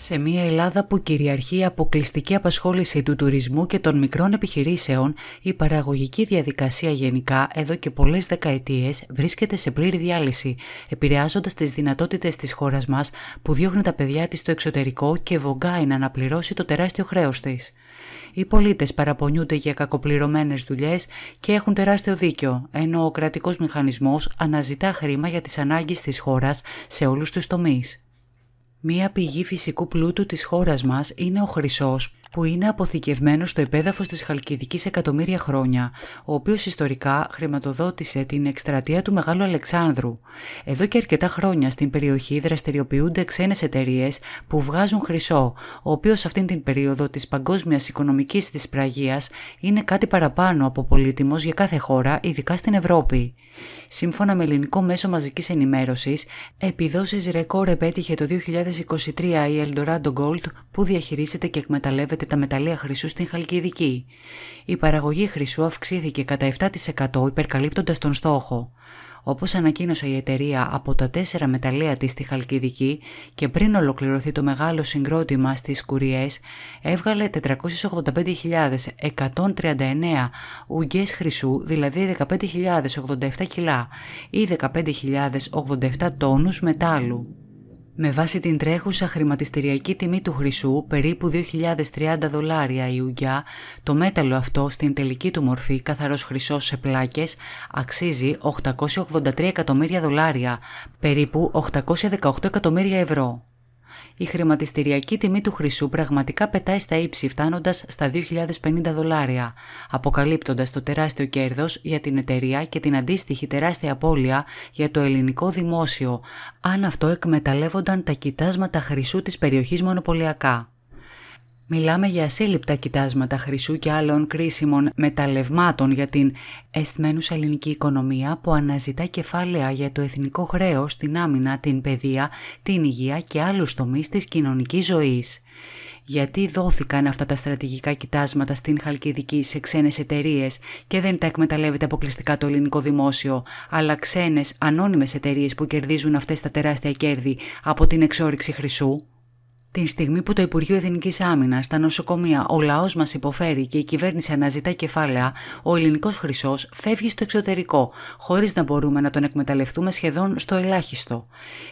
Σε μια Ελλάδα που κυριαρχεί η αποκλειστική απασχόληση του τουρισμού και των μικρών επιχειρήσεων, η παραγωγική διαδικασία γενικά εδώ και πολλές δεκαετίες βρίσκεται σε πλήρη διάλυση, επηρεάζοντας τις δυνατότητες της χώρας μας που διώχνει τα παιδιά της στο εξωτερικό και βογκάει να αναπληρώσει το τεράστιο χρέος της. Οι πολίτες παραπονιούνται για κακοπληρωμένες δουλειές και έχουν τεράστιο δίκιο, ενώ ο κρατικός μηχανισμός αναζητά χρήμα για τις ανάγκες της χώρας σε όλους τους τομείς. Μία πηγή φυσικού πλούτου της χώρας μας είναι ο χρυσός που είναι αποθηκευμένο στο επέδαφος της Χαλκιδικής εκατομμύρια χρόνια, ο οποίος ιστορικά χρηματοδότησε την εκστρατεία του Μεγάλου Αλεξάνδρου. Εδώ και αρκετά χρόνια στην περιοχή δραστηριοποιούνται ξένες εταιρείες που βγάζουν χρυσό, ο οποίος αυτήν την περίοδο της παγκόσμιας οικονομικής δυσπραγίας είναι κάτι παραπάνω από πολύτιμος για κάθε χώρα, ειδικά στην Ευρώπη. Σύμφωνα με ελληνικό μέσο μαζικής ενημέρωσης, επιδόσεις ρεκόρ επέτυχε το 2023 η Eldorado Gold που διαχειρίζεται και εκμεταλλεύεται τα μεταλλεία χρυσού στην Χαλκιδική. Η παραγωγή χρυσού αυξήθηκε κατά 7% υπερκαλύπτοντας τον στόχο. Όπως ανακοίνωσε η εταιρεία από τα τέσσερα μεταλλεία της στη Χαλκιδική και πριν ολοκληρωθεί το μεγάλο συγκρότημα στις κουριές έβγαλε 485.139 ουγγές χρυσού, δηλαδή 15.087 κιλά ή 15.087 τόνους μετάλλου. Με βάση την τρέχουσα χρηματιστηριακή τιμή του χρυσού, περίπου 2.030 δολάρια η ουγγιά, το μέταλλο αυτό στην τελική του μορφή καθαρός χρυσός σε πλάκες αξίζει 883 εκατομμύρια δολάρια, περίπου 818 εκατομμύρια ευρώ η χρηματιστηριακή τιμή του χρυσού πραγματικά πετάει στα ύψη φτάνοντας στα 2.050 δολάρια, αποκαλύπτοντας το τεράστιο κέρδος για την εταιρεία και την αντίστοιχη τεράστια απώλεια για το ελληνικό δημόσιο, αν αυτό εκμεταλλεύονταν τα κοιτάσματα χρυσού της περιοχής μονοπωλιακά. Μιλάμε για ασύλληπτα κοιτάσματα χρυσού και άλλων κρίσιμων μεταλλευμάτων για την αισθμένουσα ελληνική οικονομία που αναζητά κεφάλαια για το εθνικό χρέος, την άμυνα, την παιδεία, την υγεία και άλλους τομείς της κοινωνικής ζωής. Γιατί δόθηκαν αυτά τα στρατηγικά κοιτάσματα στην Χαλκιδική σε ξένες εταιρείες και δεν τα εκμεταλλεύεται αποκλειστικά το ελληνικό δημόσιο, αλλά ξένες ανώνυμες εταιρείες που κερδίζουν αυτές τα τεράστια κέρδη από την εξόριξη χρυσού. Την στιγμή που το Υπουργείο Εθνικής Άμυνας, τα νοσοκομεία, ο λαός μας υποφέρει και η κυβέρνηση αναζητά κεφάλαια, ο ελληνικός χρυσός φεύγει στο εξωτερικό, χωρίς να μπορούμε να τον εκμεταλλευτούμε σχεδόν στο ελάχιστο.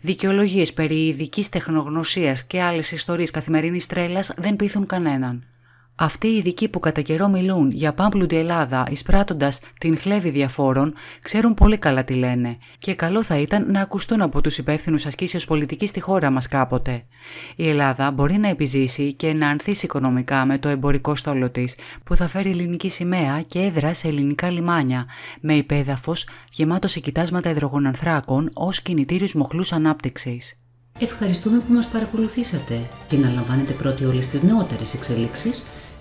Δικαιολογίες περί ειδικής τεχνογνωσίας και άλλες ιστορίες καθημερινής τρέλας δεν πείθουν κανέναν. Αυτοί οι ειδικοί που κατά καιρό μιλούν για πάμπλουντη Ελλάδα εισπράττοντας την χλέβη διαφόρων, ξέρουν πολύ καλά τι λένε και καλό θα ήταν να ακουστούν από τους υπεύθυνους ασκήσεως πολιτικής στη χώρα μας κάποτε. Η Ελλάδα μπορεί να επιζήσει και να ανθίσει οικονομικά με το εμπορικό στόλο της που θα φέρει ελληνική σημαία και έδρα σε ελληνικά λιμάνια, με υπέδαφος γεμάτο σε κοιτάσματα υδρογονανθράκων ω κινητήριου μοχλούς ανάπτυξης. Ευχαριστούμε που μας παρακολουθήσατε και να λαμβάνετε πρώτοι όλες τις νεότερες εξελίξεις